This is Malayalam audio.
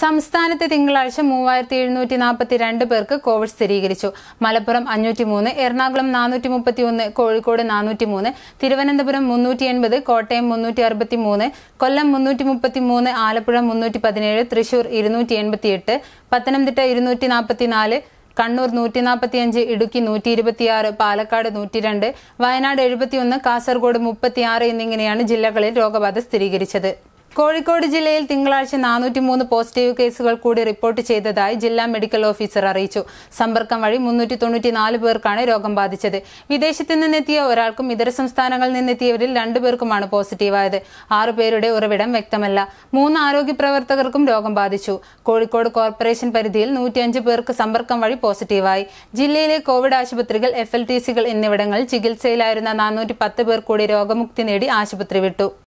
സംസ്ഥാനത്ത് തിങ്കളാഴ്ച മൂവായിരത്തി എഴുന്നൂറ്റി നാൽപ്പത്തി രണ്ട് പേർക്ക് കോവിഡ് സ്ഥിരീകരിച്ചു മലപ്പുറം അഞ്ഞൂറ്റി മൂന്ന് എറണാകുളം നാനൂറ്റി മുപ്പത്തി ഒന്ന് കോഴിക്കോട് നാനൂറ്റി മൂന്ന് തിരുവനന്തപുരം മുന്നൂറ്റി എൺപത് കോട്ടയം മുന്നൂറ്റി അറുപത്തി മൂന്ന് കൊല്ലം മുന്നൂറ്റി മുപ്പത്തി മൂന്ന് ആലപ്പുഴ മുന്നൂറ്റി പതിനേഴ് തൃശൂർ ഇരുന്നൂറ്റി എൺപത്തി എട്ട് പത്തനംതിട്ട ഇരുന്നൂറ്റി നാൽപ്പത്തി നാല് കണ്ണൂർ നൂറ്റി നാൽപ്പത്തിയഞ്ച് ഇടുക്കി നൂറ്റി ഇരുപത്തിയാറ് പാലക്കാട് നൂറ്റി രണ്ട് വയനാട് എഴുപത്തിയൊന്ന് കാസർഗോഡ് മുപ്പത്തിയാറ് എന്നിങ്ങനെയാണ് ജില്ലകളിൽ രോഗബാധ സ്ഥിരീകരിച്ചത് കോഴിക്കോട് ജില്ലയിൽ തിങ്കളാഴ്ച നാനൂറ്റി മൂന്ന് പോസിറ്റീവ് കേസുകൾ കൂടി റിപ്പോർട്ട് ചെയ്തതായി ജില്ലാ മെഡിക്കൽ ഓഫീസർ അറിയിച്ചു സമ്പർക്കം വഴി മുന്നൂറ്റി തൊണ്ണൂറ്റിനാല് പേർക്കാണ് രോഗം ബാധിച്ചത് വിദേശത്തു നിന്നെത്തിയ ഒരാൾക്കും ഇതര സംസ്ഥാനങ്ങളിൽ നിന്നെത്തിയവരിൽ രണ്ടുപേർക്കുമാണ് പോസിറ്റീവായത് ആറു പേരുടെ ഉറവിടം വ്യക്തമല്ല മൂന്ന് ആരോഗ്യ പ്രവർത്തകർക്കും രോഗം ബാധിച്ചു കോഴിക്കോട് കോർപ്പറേഷൻ പരിധിയിൽ നൂറ്റിയഞ്ച് പേർക്ക് സമ്പർക്കം വഴി പോസിറ്റീവായി ജില്ലയിലെ കോവിഡ് ആശുപത്രികൾ എഫ് എൽ ടി സികൾ എന്നിവിടങ്ങളിൽ ചികിത്സയിലായിരുന്ന നാനൂറ്റി പത്ത് പേർ കൂടി രോഗമുക്തി നേടി ആശുപത്രി വിട്ടു